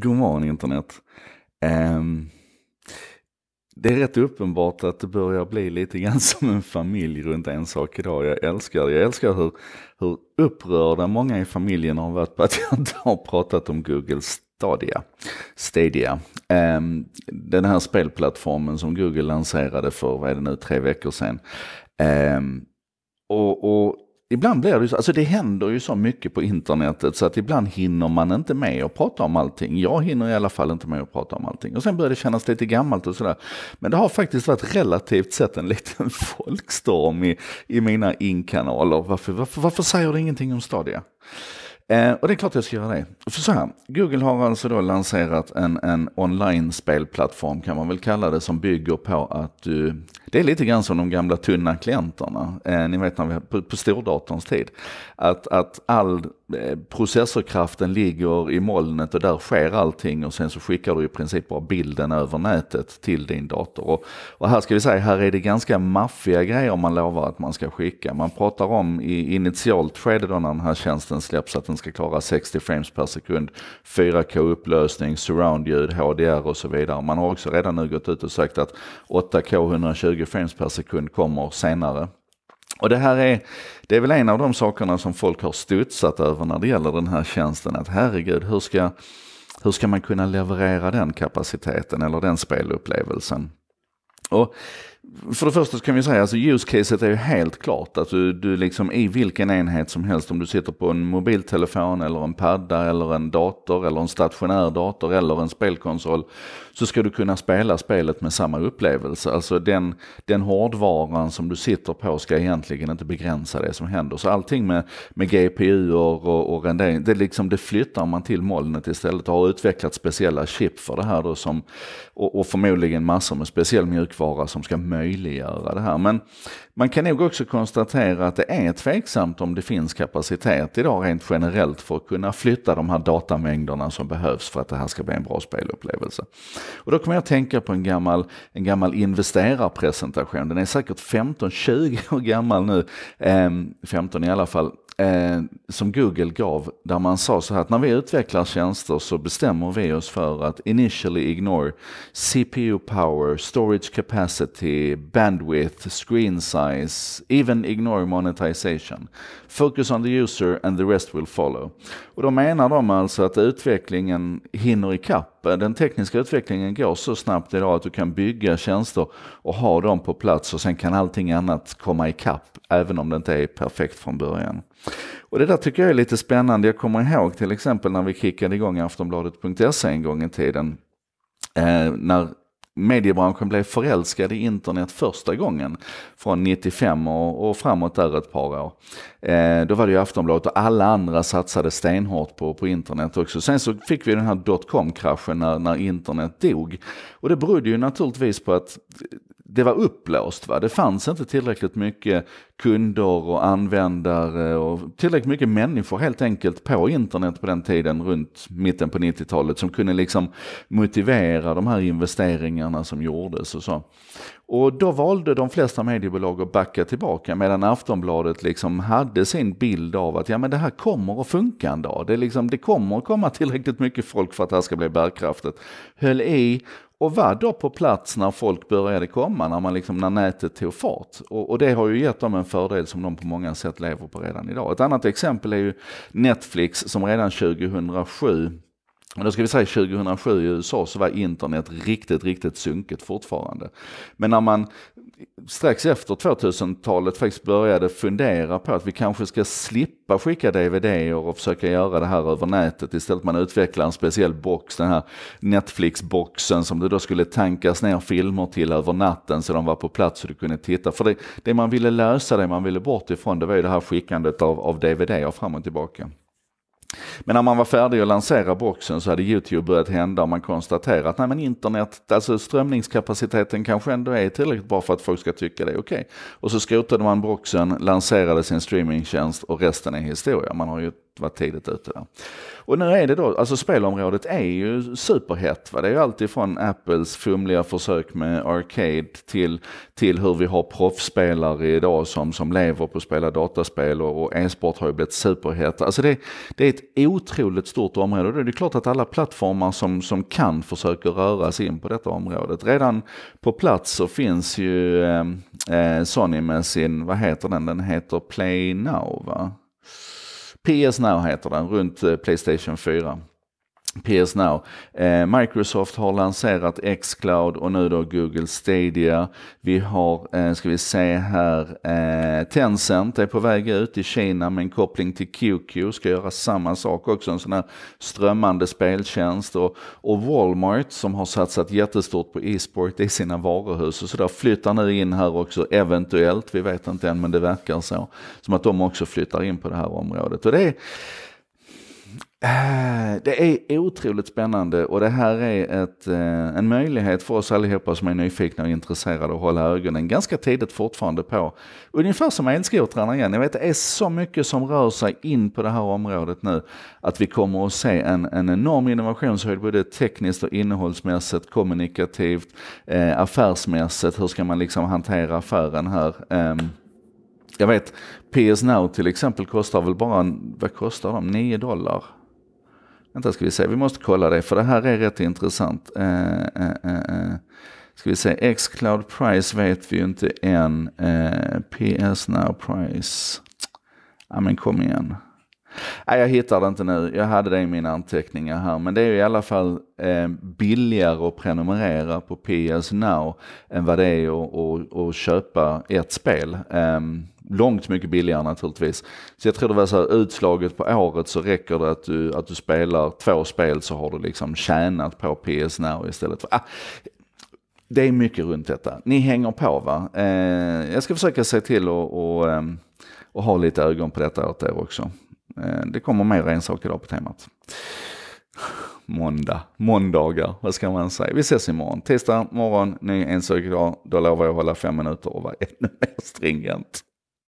God morgon internet. Um, det är rätt uppenbart att det börjar bli lite grann som en familj runt en sak idag. Jag älskar Jag älskar hur, hur upprörda många i familjen har varit på att jag inte har pratat om Google Stadia. Stadia. Um, den här spelplattformen som Google lanserade för, vad är det nu, tre veckor sedan. Um, och, och Ibland blir det ju så, alltså det händer ju så mycket på internetet så att ibland hinner man inte med att prata om allting. Jag hinner i alla fall inte med att prata om allting. Och sen börjar det kännas lite gammalt och sådär. Men det har faktiskt varit relativt sett en liten folkstorm i, i mina inkanaler. Varför, varför, varför säger du ingenting om Stadia? Eh, och det är klart jag ska göra det. För så här, Google har alltså då lanserat en, en online-spelplattform kan man väl kalla det, som bygger på att du... Det är lite grann som de gamla tunna klienterna, eh, ni vet när vi, på, på stordatorns tid. Att, att all Eh, processorkraften ligger i molnet och där sker allting och sen så skickar du i princip bara bilden över nätet till din dator. Och, och här ska vi säga, här är det ganska maffiga grejer man lovar att man ska skicka. Man pratar om i initialt skede då när den här tjänsten släpps att den ska klara 60 frames per sekund, 4K upplösning, surroundljud, HDR och så vidare. Man har också redan nu gått ut och sagt att 8K 120 frames per sekund kommer senare. Och det här är, det är väl en av de sakerna som folk har studsat över när det gäller den här tjänsten, att herregud, hur ska, hur ska man kunna leverera den kapaciteten eller den spelupplevelsen? Och för det första kan vi säga, alltså ljuscaset är ju helt klart att du, du liksom i vilken enhet som helst, om du sitter på en mobiltelefon eller en padda eller en dator eller en stationär dator eller en spelkonsol, så ska du kunna spela spelet med samma upplevelse. Alltså den, den hårdvaran som du sitter på ska egentligen inte begränsa det som händer. Så allting med, med GPU och, och rendering, det, liksom, det flyttar man till molnet istället och har utvecklat speciella chip för det här då som, och, och förmodligen massor med speciell mjukvara som ska möjliggöra det här. Men man kan nog också konstatera att det är tveksamt om det finns kapacitet idag rent generellt för att kunna flytta de här datamängderna som behövs för att det här ska bli en bra spelupplevelse. Och då kommer jag att tänka på en gammal, en gammal investerarpresentation, den är säkert 15-20 år gammal nu, eh, 15 i alla fall, eh, som Google gav där man sa så här att när vi utvecklar tjänster så bestämmer vi oss för att initially ignore CPU power, storage capacity, bandwidth, screens monetize, even ignore monetization. Focus on the user and the rest will follow. Och då menar de alltså att utvecklingen hinner ikapp. Den tekniska utvecklingen går så snabbt idag att du kan bygga tjänster och ha dem på plats och sen kan allting annat komma ikapp även om det inte är perfekt från början. Och det där tycker jag är lite spännande. Jag kommer ihåg till exempel när vi kickade igång Aftonbladet.se en gång i tiden. Eh, när mediebranschen blev förälskad i internet första gången från 95 och, och framåt där ett par år. Eh, då var det ju Aftonbladet och alla andra satsade stenhårt på, på internet också. Sen så fick vi den här dotcom-kraschen när, när internet dog. Och det berodde ju naturligtvis på att det var uppblåst. Va? Det fanns inte tillräckligt mycket kunder och användare och tillräckligt mycket människor helt enkelt på internet på den tiden runt mitten på 90-talet som kunde liksom motivera de här investeringarna som gjordes och så. Och då valde de flesta mediebolag att backa tillbaka medan Aftonbladet liksom hade sin bild av att ja men det här kommer att funka en dag. Det, liksom, det kommer att komma tillräckligt mycket folk för att det här ska bli bärkraftigt. Höll i och var då på plats när folk började komma, när, man liksom, när nätet tog fart. Och, och, det har ju gett dem en fördel som de på många sätt lever på redan idag. Ett annat exempel är ju Netflix som redan 2007 och då ska vi säga 2007 i USA så var internet riktigt, riktigt sunket fortfarande. Men när man strax efter 2000-talet faktiskt började fundera på att vi kanske ska slippa skicka dvd och försöka göra det här över nätet. Istället man utvecklar en speciell box, den här Netflix-boxen som det då skulle tankas ner filmer till över natten så de var på plats så du kunde titta. För det, det man ville lösa, det man ville bort ifrån, det var ju det här skickandet av, av DVD-er fram och tillbaka. Men när man var färdig att lansera boxen så hade YouTube börjat hända och man konstaterat att nej, men internet, alltså strömningskapaciteten kanske ändå är tillräckligt bra för att folk ska tycka det är okej. Okay. Och så skrotade man boxen, lanserade sin streamingtjänst och resten är historia. Man har ju var tidigt ute där. Och nu är det då, alltså spelområdet är ju superhett. Va? Det är ju alltifrån Apples fumliga försök med Arcade till, till hur vi har proffsspelare idag som, som lever på att spela dataspel och, och e-sport har ju blivit superhett. Alltså det, det är ett otroligt stort område och det är klart att alla plattformar som, som kan försöker röra sig in på detta området. Redan på plats så finns ju eh, eh Sony med sin, vad heter den, den heter Play Now va? PS Now heter den, runt eh, Playstation 4. PS Now. Eh, Microsoft har lanserat Xcloud och nu då Google Stadia. Vi har, eh, ska vi se här, eh, Tencent är på väg ut i Kina med en koppling till QQ, ska göra samma sak också, en sån här strömmande speltjänst. Och, och Walmart som har satsat jättestort på e-sport i sina varuhus och sådär, flyttar nu in här också eventuellt, vi vet inte än men det verkar så, som att de också flyttar in på det här området. Och det är, Äh, det är otroligt spännande och det här är ett, eh, en möjlighet för oss allihopa som är nyfikna och intresserade att hålla ögonen ganska tidigt fortfarande på. Ungefär som elskotrarna igen. Jag vet det är så mycket som rör sig in på det här området nu att vi kommer att se en, en enorm innovationshöjd både tekniskt och innehållsmässigt, kommunikativt, eh, affärsmässigt. Hur ska man liksom hantera affären här? Eh, jag vet PS Now till exempel kostar väl bara, en, vad kostar de? 9 dollar? Vänta ska vi se, vi måste kolla det för det här är rätt intressant. Eh, eh, eh. eh. Ska vi se, Xcloud Price vet vi ju inte än. Eh, PS Now Price. Ja men kom igen. Nej, jag hittar det inte nu. Jag hade det i mina anteckningar här. Men det är ju i alla fall eh, billigare att prenumerera på PS Now än vad det är att, att, att köpa ett spel. Um, långt mycket billigare naturligtvis. Så jag tror det var så här, utslaget på året så räcker det att du, att du spelar två spel så har du liksom tjänat på PS Now istället för... Ah, det är mycket runt detta. Ni hänger på va? Eh, jag ska försöka se till och, och, och, ha lite ögon på detta åt er också. Eh, det kommer mer en sak idag på temat. Måndag, måndagar, vad ska man säga? Vi ses imorgon. Tisdag morgon, ny ensök idag. Då lovar jag att hålla fem minuter och vara ännu mer stringent.